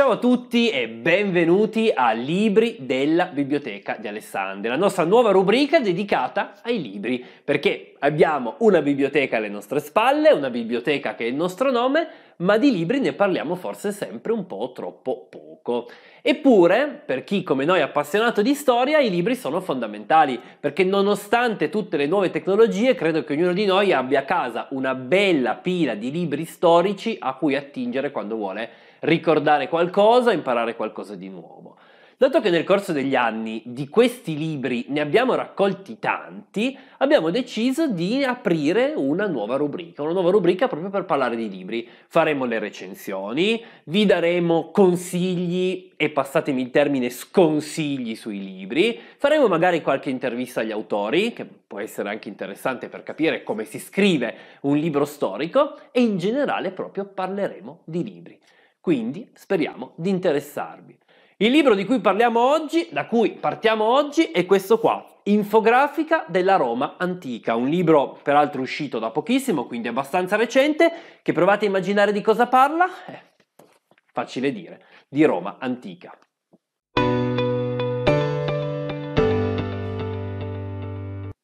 Ciao a tutti e benvenuti a Libri della Biblioteca di Alessandria, la nostra nuova rubrica dedicata ai libri, perché abbiamo una biblioteca alle nostre spalle, una biblioteca che è il nostro nome, ma di libri ne parliamo forse sempre un po' troppo poco. Eppure, per chi come noi è appassionato di storia, i libri sono fondamentali, perché nonostante tutte le nuove tecnologie, credo che ognuno di noi abbia a casa una bella pila di libri storici a cui attingere quando vuole ricordare qualcosa, imparare qualcosa di nuovo. Dato che nel corso degli anni di questi libri ne abbiamo raccolti tanti, abbiamo deciso di aprire una nuova rubrica, una nuova rubrica proprio per parlare di libri. Faremo le recensioni, vi daremo consigli e passatemi il termine sconsigli sui libri, faremo magari qualche intervista agli autori, che può essere anche interessante per capire come si scrive un libro storico e in generale proprio parleremo di libri. Quindi speriamo di interessarvi. Il libro di cui parliamo oggi, da cui partiamo oggi, è questo qua, Infografica della Roma antica, un libro peraltro uscito da pochissimo, quindi abbastanza recente, che provate a immaginare di cosa parla? Eh, facile dire, di Roma antica.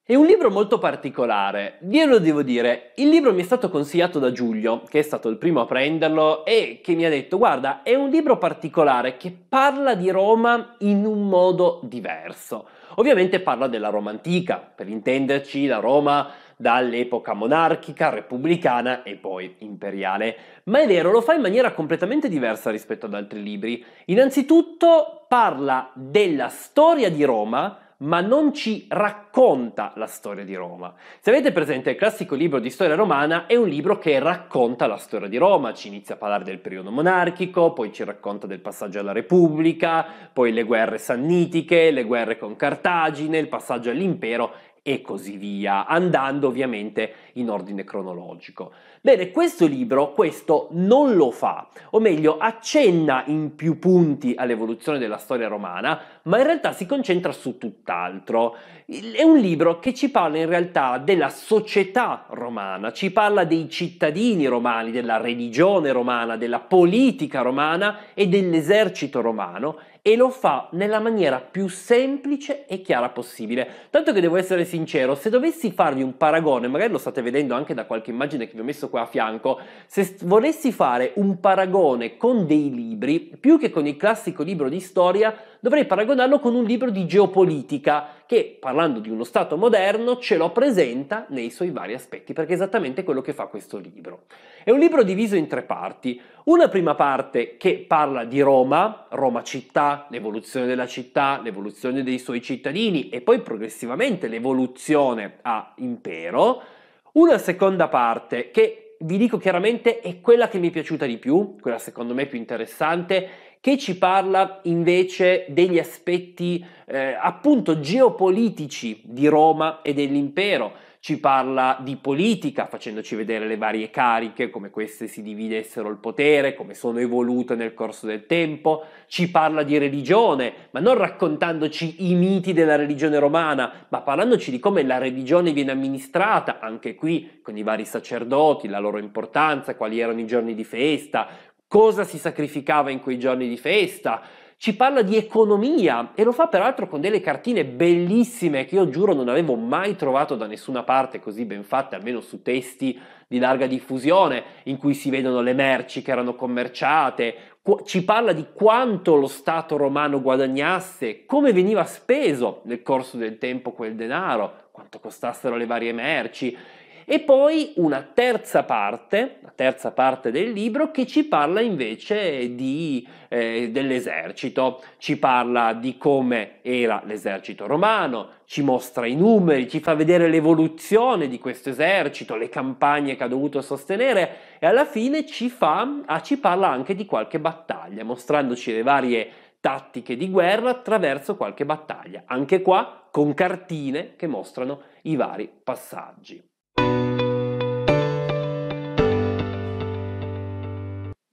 È un libro molto particolare, glielo devo dire, il libro mi è stato consigliato da Giulio, che è stato il primo a prenderlo e che mi ha detto guarda, è un libro particolare che parla di Roma in un modo diverso. Ovviamente parla della Roma antica, per intenderci la Roma dall'epoca monarchica, repubblicana e poi imperiale. Ma è vero, lo fa in maniera completamente diversa rispetto ad altri libri. Innanzitutto parla della storia di Roma, ma non ci racconta la storia di Roma. Se avete presente il classico libro di storia romana, è un libro che racconta la storia di Roma, ci inizia a parlare del periodo monarchico, poi ci racconta del passaggio alla Repubblica, poi le guerre sannitiche, le guerre con Cartagine, il passaggio all'impero e così via, andando ovviamente in ordine cronologico. Bene, questo libro questo non lo fa, o meglio accenna in più punti all'evoluzione della storia romana, ma in realtà si concentra su tutt'altro. È un libro che ci parla in realtà della società romana, ci parla dei cittadini romani, della religione romana, della politica romana e dell'esercito romano e lo fa nella maniera più semplice e chiara possibile. Tanto che devo essere sincero, se dovessi farvi un paragone, magari lo state vedendo anche da qualche immagine che vi ho messo qua a fianco, se volessi fare un paragone con dei libri, più che con il classico libro di storia, dovrei paragonarlo con un libro di geopolitica che, parlando di uno Stato moderno, ce lo presenta nei suoi vari aspetti, perché è esattamente quello che fa questo libro. È un libro diviso in tre parti. Una prima parte che parla di Roma, Roma città, l'evoluzione della città, l'evoluzione dei suoi cittadini e poi progressivamente l'evoluzione a impero. Una seconda parte che vi dico chiaramente è quella che mi è piaciuta di più, quella secondo me più interessante che ci parla invece degli aspetti eh, appunto geopolitici di Roma e dell'impero. Ci parla di politica, facendoci vedere le varie cariche, come queste si dividessero il potere, come sono evolute nel corso del tempo. Ci parla di religione, ma non raccontandoci i miti della religione romana, ma parlandoci di come la religione viene amministrata, anche qui con i vari sacerdoti, la loro importanza, quali erano i giorni di festa, cosa si sacrificava in quei giorni di festa, ci parla di economia e lo fa peraltro con delle cartine bellissime che io giuro non avevo mai trovato da nessuna parte così ben fatte, almeno su testi di larga diffusione, in cui si vedono le merci che erano commerciate, ci parla di quanto lo Stato romano guadagnasse, come veniva speso nel corso del tempo quel denaro, quanto costassero le varie merci e poi una terza parte, la terza parte del libro che ci parla invece di, eh, dell'esercito, ci parla di come era l'esercito romano, ci mostra i numeri, ci fa vedere l'evoluzione di questo esercito, le campagne che ha dovuto sostenere e alla fine ci, fa, ah, ci parla anche di qualche battaglia, mostrandoci le varie tattiche di guerra attraverso qualche battaglia, anche qua con cartine che mostrano i vari passaggi.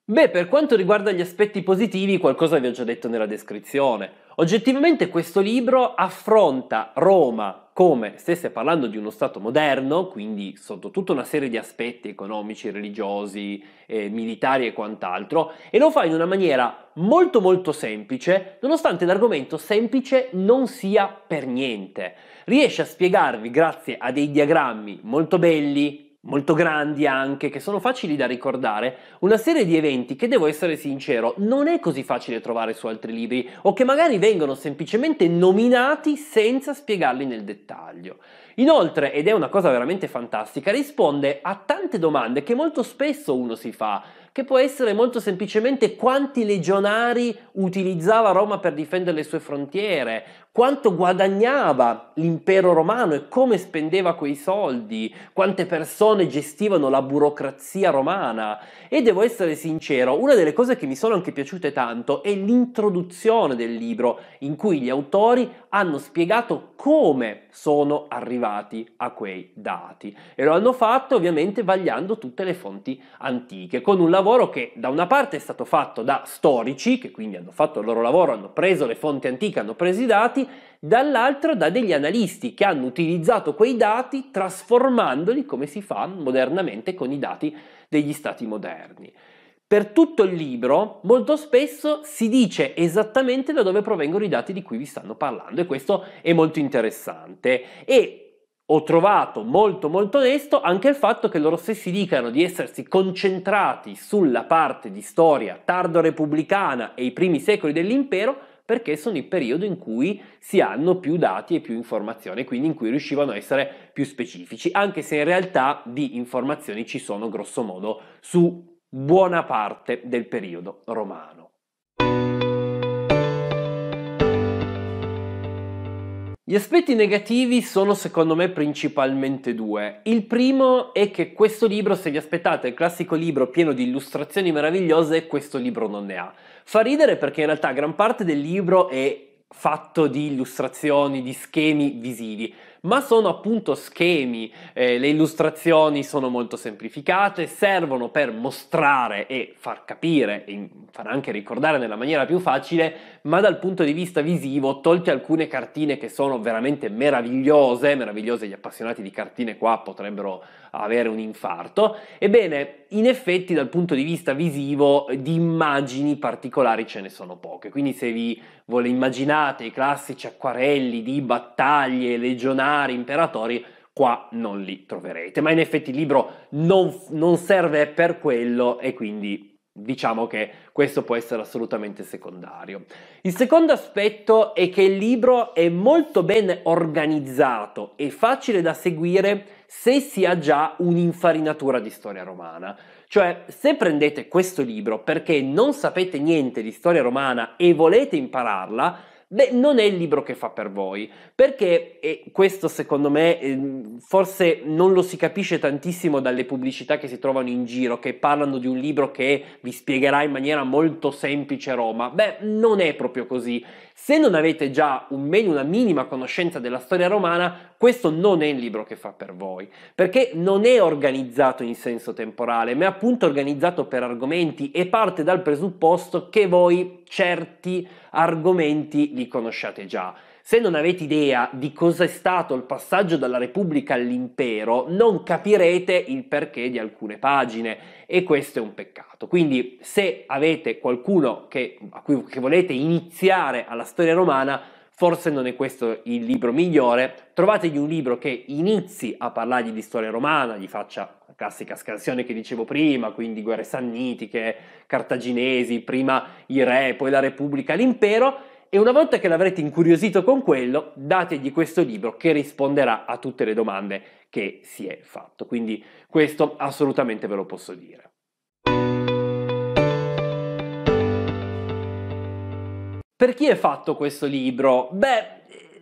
Beh, per quanto riguarda gli aspetti positivi, qualcosa vi ho già detto nella descrizione. Oggettivamente questo libro affronta Roma come stesse parlando di uno Stato moderno, quindi sotto tutta una serie di aspetti economici, religiosi, eh, militari e quant'altro, e lo fa in una maniera molto molto semplice, nonostante l'argomento semplice non sia per niente. Riesce a spiegarvi, grazie a dei diagrammi molto belli, molto grandi anche, che sono facili da ricordare, una serie di eventi che devo essere sincero non è così facile trovare su altri libri o che magari vengono semplicemente nominati senza spiegarli nel dettaglio. Inoltre, ed è una cosa veramente fantastica, risponde a tante domande che molto spesso uno si fa, che può essere molto semplicemente quanti legionari utilizzava Roma per difendere le sue frontiere, quanto guadagnava l'impero romano e come spendeva quei soldi, quante persone gestivano la burocrazia romana. E devo essere sincero, una delle cose che mi sono anche piaciute tanto è l'introduzione del libro, in cui gli autori hanno spiegato come sono arrivati a quei dati. E lo hanno fatto ovviamente vagliando tutte le fonti antiche, con un lavoro che da una parte è stato fatto da storici, che quindi hanno fatto il loro lavoro, hanno preso le fonti antiche, hanno preso i dati, dall'altro da degli analisti che hanno utilizzato quei dati trasformandoli come si fa modernamente con i dati degli stati moderni. Per tutto il libro molto spesso si dice esattamente da dove provengono i dati di cui vi stanno parlando e questo è molto interessante e ho trovato molto molto onesto anche il fatto che loro stessi dicano di essersi concentrati sulla parte di storia tardo-repubblicana e i primi secoli dell'impero perché sono il periodo in cui si hanno più dati e più informazioni, quindi in cui riuscivano a essere più specifici, anche se in realtà di informazioni ci sono grossomodo su buona parte del periodo romano. Gli aspetti negativi sono secondo me principalmente due. Il primo è che questo libro, se vi aspettate il classico libro pieno di illustrazioni meravigliose, questo libro non ne ha. Fa ridere perché in realtà gran parte del libro è fatto di illustrazioni, di schemi visivi ma sono appunto schemi, eh, le illustrazioni sono molto semplificate, servono per mostrare e far capire e far anche ricordare nella maniera più facile, ma dal punto di vista visivo, tolte alcune cartine che sono veramente meravigliose, meravigliose gli appassionati di cartine qua potrebbero avere un infarto, ebbene in effetti dal punto di vista visivo di immagini particolari ce ne sono poche, quindi se vi voi immaginate i classici acquarelli di battaglie, legionari, imperatori, qua non li troverete, ma in effetti il libro non, non serve per quello e quindi diciamo che questo può essere assolutamente secondario. Il secondo aspetto è che il libro è molto ben organizzato e facile da seguire se si ha già un'infarinatura di storia romana. Cioè, se prendete questo libro perché non sapete niente di storia romana e volete impararla, beh, non è il libro che fa per voi, perché e questo secondo me ehm, forse non lo si capisce tantissimo dalle pubblicità che si trovano in giro, che parlano di un libro che vi spiegherà in maniera molto semplice Roma. Beh, non è proprio così. Se non avete già un meno una minima conoscenza della storia romana, questo non è il libro che fa per voi, perché non è organizzato in senso temporale, ma è appunto organizzato per argomenti e parte dal presupposto che voi certi argomenti li conosciate già. Se non avete idea di cosa è stato il passaggio dalla Repubblica all'impero, non capirete il perché di alcune pagine e questo è un peccato. Quindi se avete qualcuno che, a cui che volete iniziare alla storia romana, forse non è questo il libro migliore, trovategli un libro che inizi a parlargli di storia romana, gli faccia la classica scansione che dicevo prima, quindi guerre sannitiche, cartaginesi, prima i re, poi la Repubblica, l'impero, e una volta che l'avrete incuriosito con quello, dategli questo libro che risponderà a tutte le domande che si è fatto. Quindi questo assolutamente ve lo posso dire. Per chi è fatto questo libro? Beh,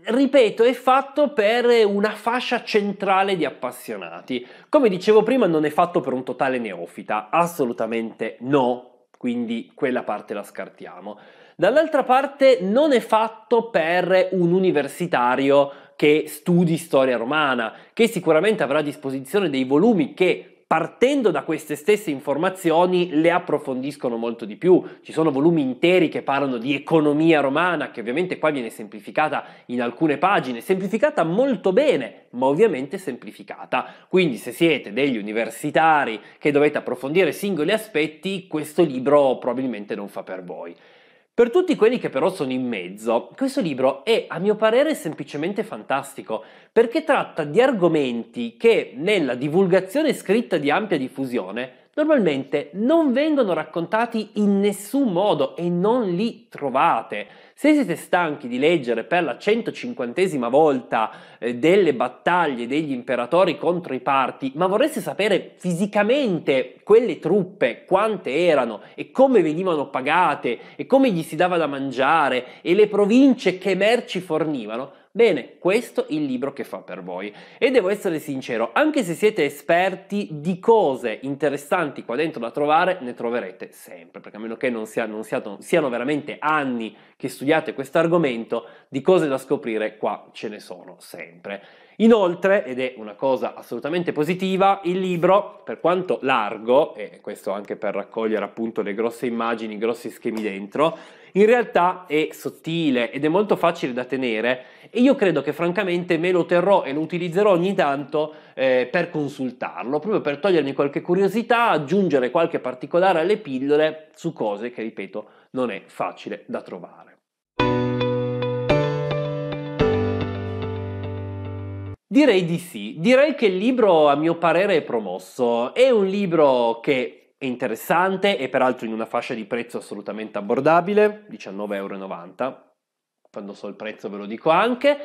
ripeto, è fatto per una fascia centrale di appassionati. Come dicevo prima, non è fatto per un totale neofita, assolutamente no, quindi quella parte la scartiamo dall'altra parte non è fatto per un universitario che studi storia romana, che sicuramente avrà a disposizione dei volumi che partendo da queste stesse informazioni le approfondiscono molto di più. Ci sono volumi interi che parlano di economia romana, che ovviamente qua viene semplificata in alcune pagine, semplificata molto bene, ma ovviamente semplificata. Quindi se siete degli universitari che dovete approfondire singoli aspetti, questo libro probabilmente non fa per voi. Per tutti quelli che però sono in mezzo, questo libro è a mio parere semplicemente fantastico perché tratta di argomenti che nella divulgazione scritta di ampia diffusione normalmente non vengono raccontati in nessun modo e non li trovate. Se siete stanchi di leggere per la 150 volta eh, delle battaglie degli imperatori contro i parti, ma vorreste sapere fisicamente quelle truppe quante erano e come venivano pagate e come gli si dava da mangiare e le province che merci fornivano, Bene, questo è il libro che fa per voi. E devo essere sincero, anche se siete esperti di cose interessanti qua dentro da trovare, ne troverete sempre, perché a meno che non, sia, non siano, siano veramente anni che studiate questo argomento, di cose da scoprire qua ce ne sono sempre. Inoltre, ed è una cosa assolutamente positiva, il libro, per quanto largo, e questo anche per raccogliere appunto le grosse immagini, i grossi schemi dentro, in realtà è sottile ed è molto facile da tenere e io credo che francamente me lo terrò e lo utilizzerò ogni tanto eh, per consultarlo, proprio per togliermi qualche curiosità, aggiungere qualche particolare alle pillole su cose che, ripeto, non è facile da trovare. Direi di sì, direi che il libro a mio parere è promosso, è un libro che è interessante e peraltro in una fascia di prezzo assolutamente abbordabile, 19,90€, quando so il prezzo ve lo dico anche,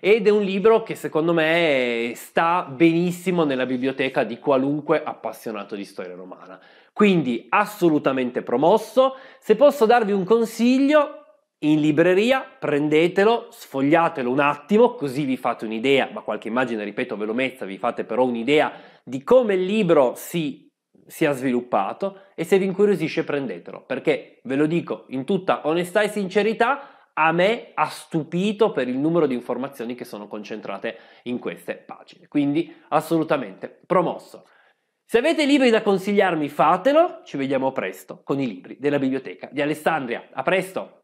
ed è un libro che secondo me sta benissimo nella biblioteca di qualunque appassionato di storia romana. Quindi assolutamente promosso, se posso darvi un consiglio, in libreria, prendetelo, sfogliatelo un attimo, così vi fate un'idea, ma qualche immagine, ripeto, ve lo messa, vi fate però un'idea di come il libro si sia sviluppato e se vi incuriosisce prendetelo, perché ve lo dico in tutta onestà e sincerità, a me ha stupito per il numero di informazioni che sono concentrate in queste pagine, quindi assolutamente promosso. Se avete libri da consigliarmi fatelo, ci vediamo presto con i libri della biblioteca di Alessandria. A presto!